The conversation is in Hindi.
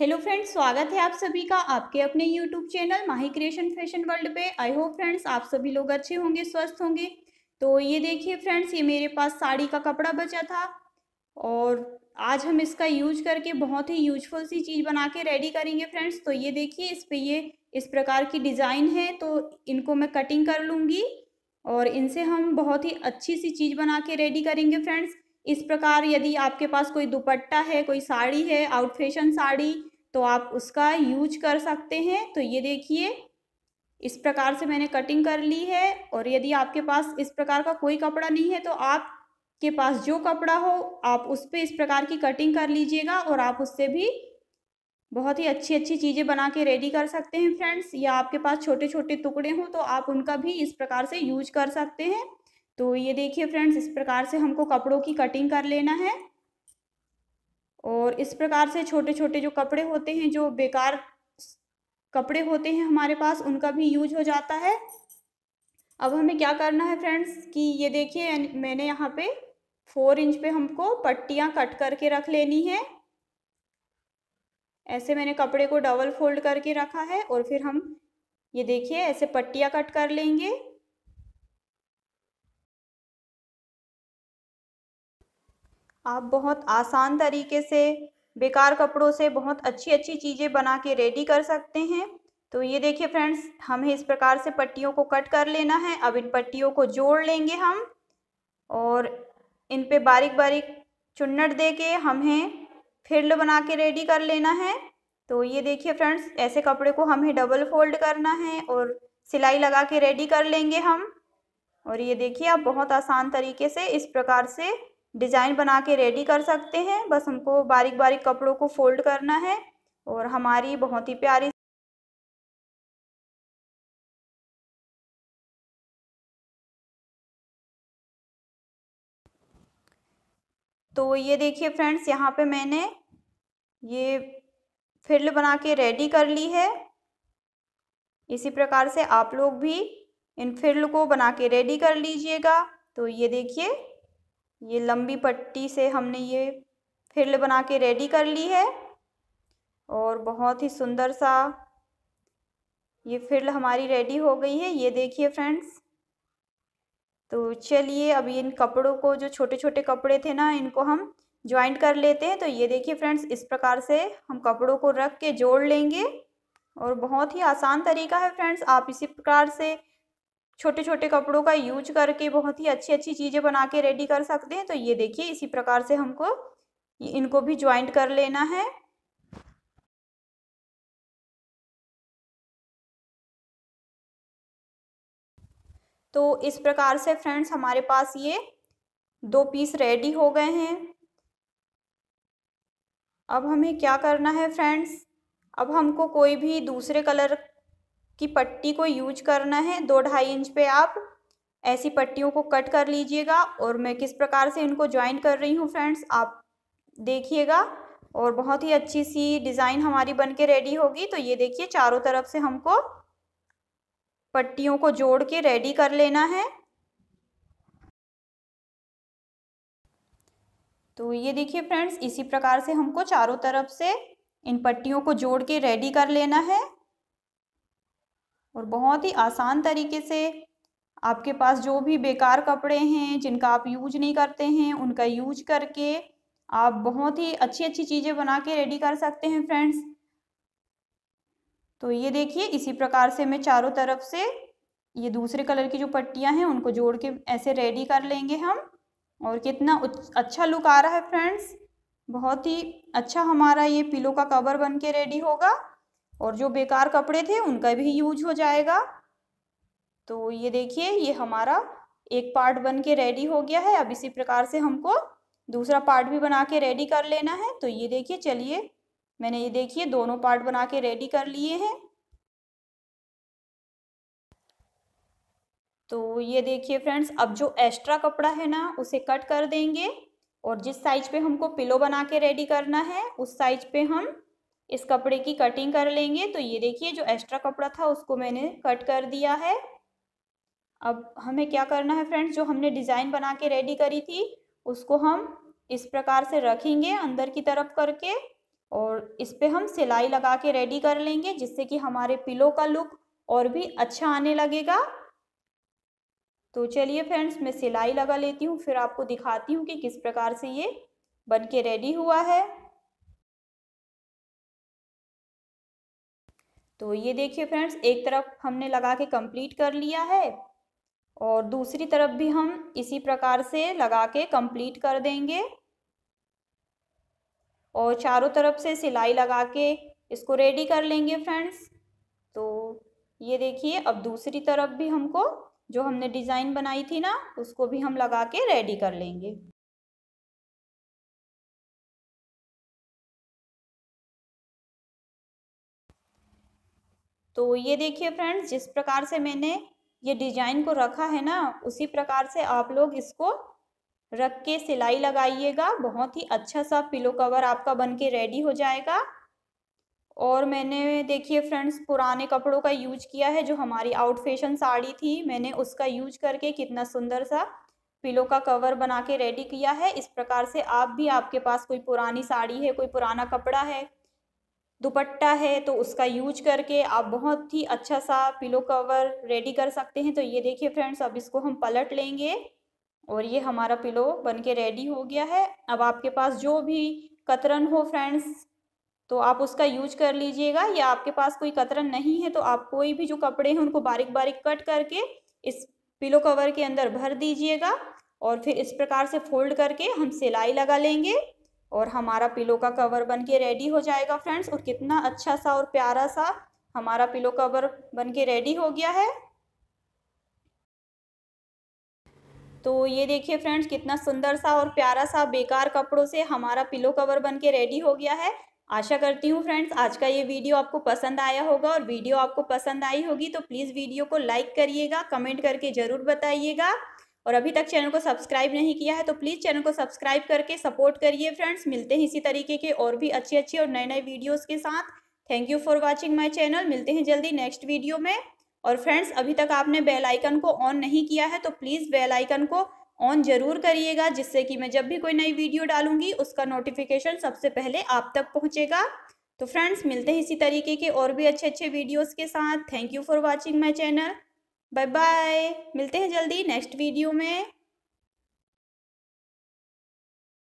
हेलो फ्रेंड्स स्वागत है आप सभी का आपके अपने YouTube channel Mahi creation fashion world पे आई होप फ्रेंड्स आप सभी लोग अच्छे होंगे स्वस्थ होंगे तो ये देखिए फ्रेंड्स ये मेरे पास साड़ी का कपड़ा बचा था और आज हम इसका यूज करके बहुत ही यूजफुल सी चीज़ बना के रेडी करेंगे फ्रेंड्स तो ये देखिए इस पर ये इस प्रकार की डिज़ाइन है तो इनको मैं कटिंग कर लूँगी और इनसे हम बहुत ही अच्छी सी चीज़ बना के रेडी करेंगे फ्रेंड्स इस प्रकार यदि आपके पास कोई दुपट्टा है कोई साड़ी है आउट फैशन साड़ी तो आप उसका यूज कर सकते हैं तो ये देखिए इस प्रकार से मैंने कटिंग कर ली है और यदि आपके पास इस प्रकार का कोई कपड़ा नहीं है तो आप के पास जो कपड़ा हो आप उस पर इस प्रकार की कटिंग कर लीजिएगा और आप उससे भी बहुत ही अच्छी अच्छी चीज़ें बना के रेडी कर सकते हैं फ्रेंड्स या आपके पास छोटे छोटे टुकड़े हों तो आप उनका भी इस प्रकार से यूज कर सकते हैं तो ये देखिए फ्रेंड्स इस प्रकार से हमको कपड़ों की कटिंग कर लेना है और इस प्रकार से छोटे छोटे जो कपड़े होते हैं जो बेकार कपड़े होते हैं हमारे पास उनका भी यूज हो जाता है अब हमें क्या करना है फ्रेंड्स कि ये देखिए मैंने यहाँ पे फोर इंच पे हमको पट्टियाँ कट करके रख लेनी है ऐसे मैंने कपड़े को डबल फोल्ड करके रखा है और फिर हम ये देखिए ऐसे पट्टियाँ कट कर लेंगे आप बहुत आसान तरीके से बेकार कपड़ों से बहुत अच्छी अच्छी चीज़ें बना के रेडी कर सकते हैं तो ये देखिए फ्रेंड्स हमें इस प्रकार से पट्टियों को कट कर लेना है अब इन पट्टियों को जोड़ लेंगे हम और इन पे बारीक बारीक चुन्नट दे के हमें फिरल बना के रेडी कर लेना है तो ये देखिए फ्रेंड्स ऐसे कपड़े को हमें डबल फोल्ड करना है और सिलाई लगा के रेडी कर लेंगे हम और ये देखिए आप बहुत आसान तरीके से इस प्रकार से डिज़ाइन बना के रेडी कर सकते हैं बस हमको बारीक बारीक कपड़ों को फोल्ड करना है और हमारी बहुत ही प्यारी तो ये देखिए फ्रेंड्स यहाँ पे मैंने ये फिल्ड बना के रेडी कर ली है इसी प्रकार से आप लोग भी इन फिल्ड को बना के रेडी कर लीजिएगा तो ये देखिए ये लंबी पट्टी से हमने ये फिरल बना के रेडी कर ली है और बहुत ही सुंदर सा ये फिरल हमारी रेडी हो गई है ये देखिए फ्रेंड्स तो चलिए अब इन कपड़ों को जो छोटे छोटे कपड़े थे ना इनको हम ज्वाइंट कर लेते हैं तो ये देखिए फ्रेंड्स इस प्रकार से हम कपड़ों को रख के जोड़ लेंगे और बहुत ही आसान तरीका है फ्रेंड्स आप इसी प्रकार से छोटे छोटे कपड़ों का यूज करके बहुत ही अच्छी अच्छी चीज़ें बना के रेडी कर सकते हैं तो ये देखिए इसी प्रकार से हमको इनको भी ज्वाइंट कर लेना है तो इस प्रकार से फ्रेंड्स हमारे पास ये दो पीस रेडी हो गए हैं अब हमें क्या करना है फ्रेंड्स अब हमको कोई भी दूसरे कलर की पट्टी को यूज करना है दो ढाई इंच पे आप ऐसी पट्टियों को कट कर लीजिएगा और मैं किस प्रकार से इनको ज्वाइन कर रही हूँ फ्रेंड्स आप देखिएगा और बहुत ही अच्छी सी डिज़ाइन हमारी बन के रेडी होगी तो ये देखिए चारों तरफ से हमको पट्टियों को जोड़ के रेडी कर लेना है तो ये देखिए फ्रेंड्स इसी प्रकार से हमको चारों तरफ से इन पट्टियों को जोड़ के रेडी कर लेना है और बहुत ही आसान तरीके से आपके पास जो भी बेकार कपड़े हैं जिनका आप यूज नहीं करते हैं उनका यूज करके आप बहुत ही अच्छी अच्छी चीज़ें बना के रेडी कर सकते हैं फ्रेंड्स तो ये देखिए इसी प्रकार से मैं चारों तरफ से ये दूसरे कलर की जो पट्टियां हैं उनको जोड़ के ऐसे रेडी कर लेंगे हम और कितना अच्छा लुक आ रहा है फ्रेंड्स बहुत ही अच्छा हमारा ये पिलो का कवर बन के रेडी होगा और जो बेकार कपड़े थे उनका भी यूज हो जाएगा तो ये देखिए ये हमारा एक पार्ट बन के रेडी हो गया है अब इसी प्रकार से हमको दूसरा पार्ट भी बना के रेडी कर लेना है तो ये देखिए चलिए मैंने ये देखिए दोनों पार्ट बना के रेडी कर लिए हैं तो ये देखिए फ्रेंड्स अब जो एक्स्ट्रा कपड़ा है ना उसे कट कर देंगे और जिस साइज पे हमको पिलो बना के रेडी करना है उस साइज पे हम इस कपड़े की कटिंग कर लेंगे तो ये देखिए जो एक्स्ट्रा कपड़ा था उसको मैंने कट कर दिया है अब हमें क्या करना है फ्रेंड्स जो हमने डिज़ाइन बना के रेडी करी थी उसको हम इस प्रकार से रखेंगे अंदर की तरफ करके और इस पर हम सिलाई लगा के रेडी कर लेंगे जिससे कि हमारे पिलो का लुक और भी अच्छा आने लगेगा तो चलिए फ्रेंड्स मैं सिलाई लगा लेती हूँ फिर आपको दिखाती हूँ कि किस प्रकार से ये बन के रेडी हुआ है तो ये देखिए फ्रेंड्स एक तरफ हमने लगा के कंप्लीट कर लिया है और दूसरी तरफ भी हम इसी प्रकार से लगा के कंप्लीट कर देंगे और चारों तरफ से सिलाई लगा के इसको रेडी कर लेंगे फ्रेंड्स तो ये देखिए अब दूसरी तरफ भी हमको जो हमने डिज़ाइन बनाई थी ना उसको भी हम लगा के रेडी कर लेंगे तो ये देखिए फ्रेंड्स जिस प्रकार से मैंने ये डिजाइन को रखा है ना उसी प्रकार से आप लोग इसको रख के सिलाई लगाइएगा बहुत ही अच्छा सा पिलो कवर आपका बन के रेडी हो जाएगा और मैंने देखिए फ्रेंड्स पुराने कपड़ों का यूज किया है जो हमारी आउट फैशन साड़ी थी मैंने उसका यूज करके कितना सुंदर सा पिलो का कवर बना के रेडी किया है इस प्रकार से आप भी आपके पास कोई पुरानी साड़ी है कोई पुराना कपड़ा है दुपट्टा है तो उसका यूज करके आप बहुत ही अच्छा सा पिलो कवर रेडी कर सकते हैं तो ये देखिए फ्रेंड्स अब इसको हम पलट लेंगे और ये हमारा पिलो बन के रेडी हो गया है अब आपके पास जो भी कतरन हो फ्रेंड्स तो आप उसका यूज कर लीजिएगा या आपके पास कोई कतरन नहीं है तो आप कोई भी जो कपड़े हैं उनको बारीक बारीक कट करके इस पिलो कवर के अंदर भर दीजिएगा और फिर इस प्रकार से फोल्ड करके हम सिलाई लगा लेंगे और हमारा पिलो का कवर बन के रेडी हो जाएगा फ्रेंड्स और कितना अच्छा सा और प्यारा सा हमारा पिलो कवर बन के रेडी हो गया है तो ये देखिए फ्रेंड्स कितना सुंदर सा और प्यारा सा बेकार कपड़ों से हमारा पिलो कवर बन के रेडी हो गया है आशा करती हूँ फ्रेंड्स आज का ये वीडियो आपको पसंद आया होगा और वीडियो आपको पसंद आई होगी तो प्लीज़ वीडियो को लाइक करिएगा कमेंट करके ज़रूर बताइएगा और अभी तक चैनल को सब्सक्राइब नहीं किया है तो प्लीज़ चैनल को सब्सक्राइब करके सपोर्ट करिए फ्रेंड्स मिलते हैं इसी तरीके के और भी अच्छे अच्छे और नए नए वीडियोज़ के साथ thank you for watching my channel मिलते हैं जल्दी नेक्स्ट वीडियो में और फ्रेंड्स अभी तक आपने बेल आइकन को ऑन नहीं किया है तो प्लीज़ बेल आइकन को ऑन जरूर करिएगा जिससे कि मैं जब भी कोई नई वीडियो डालूंगी उसका नोटिफिकेशन सबसे पहले आप तक पहुंचेगा तो फ्रेंड्स मिलते हैं इसी तरीके के और भी अच्छे अच्छे वीडियोस के साथ thank you for watching my channel bye bye मिलते हैं जल्दी नेक्स्ट वीडियो में